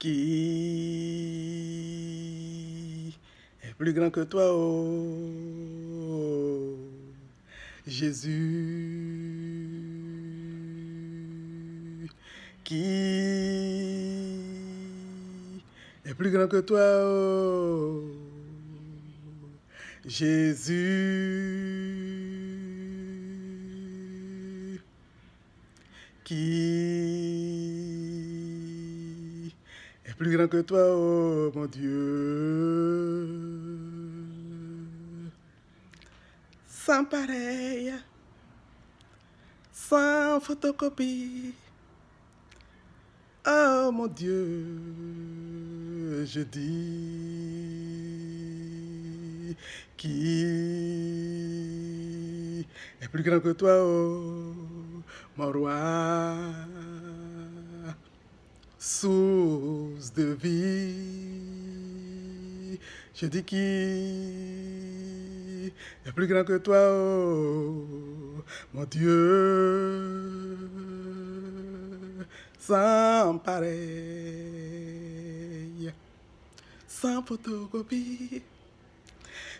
qui est plus grand que toi, oh, Jésus, qui est plus grand que toi, oh, Jésus, qui plus grand que toi, oh mon Dieu. Sans pareil, sans photocopie. Oh mon Dieu, je dis qui est plus grand que toi, oh mon roi source de vie. Je dis qui est plus grand que toi, oh, mon Dieu, sans pareil, sans photocopie.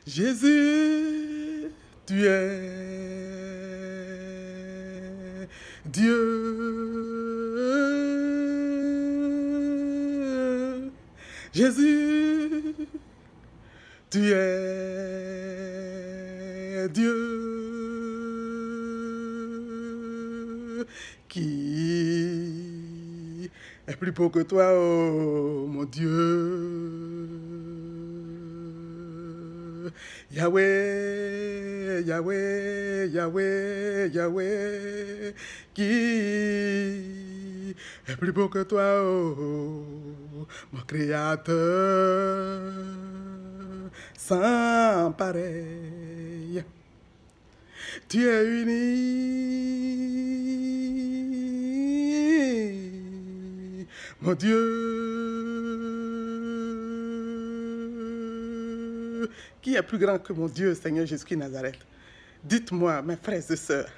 Jésus, tu es Dieu. Jésus, tu es Dieu qui est plus beau que toi, oh mon Dieu. Yahweh, Yahweh, Yahweh, Yahweh, qui est plus beau que toi, oh mon créateur sans pareil. Tu es uni, mon Dieu. Qui est plus grand que mon Dieu, Seigneur Jésus-Christ Nazareth Dites-moi, mes frères et sœurs,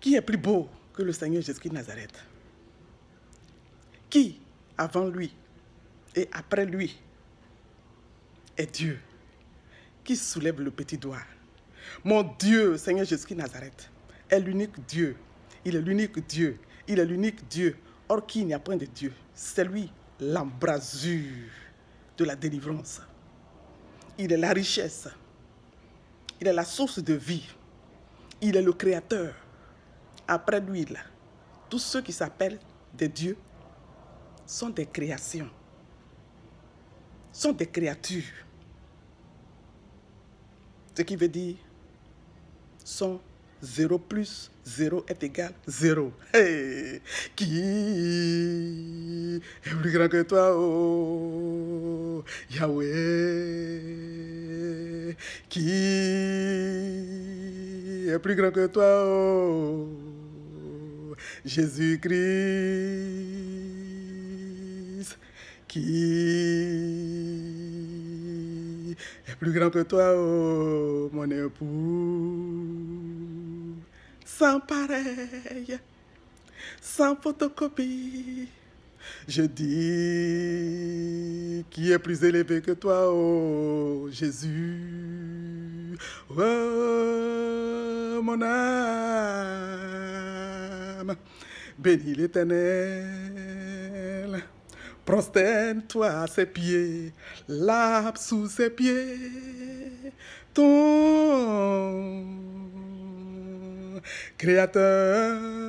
qui est plus beau que le Seigneur Jésus-Christ Nazareth Qui avant lui et après lui est Dieu qui soulève le petit doigt. Mon Dieu, Seigneur Jésus-Christ Nazareth, est l'unique Dieu. Il est l'unique Dieu. Il est l'unique Dieu. Or qui n'y a point de Dieu. C'est lui l'embrasure de la délivrance. Il est la richesse. Il est la source de vie. Il est le créateur. Après lui, tous ceux qui s'appellent des dieux sont des créations, sont des créatures. Ce qui veut dire sont zéro plus 0 est égal 0. Hey, qui est plus grand que toi, oh, Yahweh Qui est plus grand que toi, oh, Jésus-Christ qui est plus grand que toi, oh, mon époux. Sans pareil, sans photocopie, je dis qui est plus élevé que toi, oh Jésus. Oh, mon âme, bénis l'éternel prostène toi à ses pieds, l'arbre sous ses pieds ton Créateur.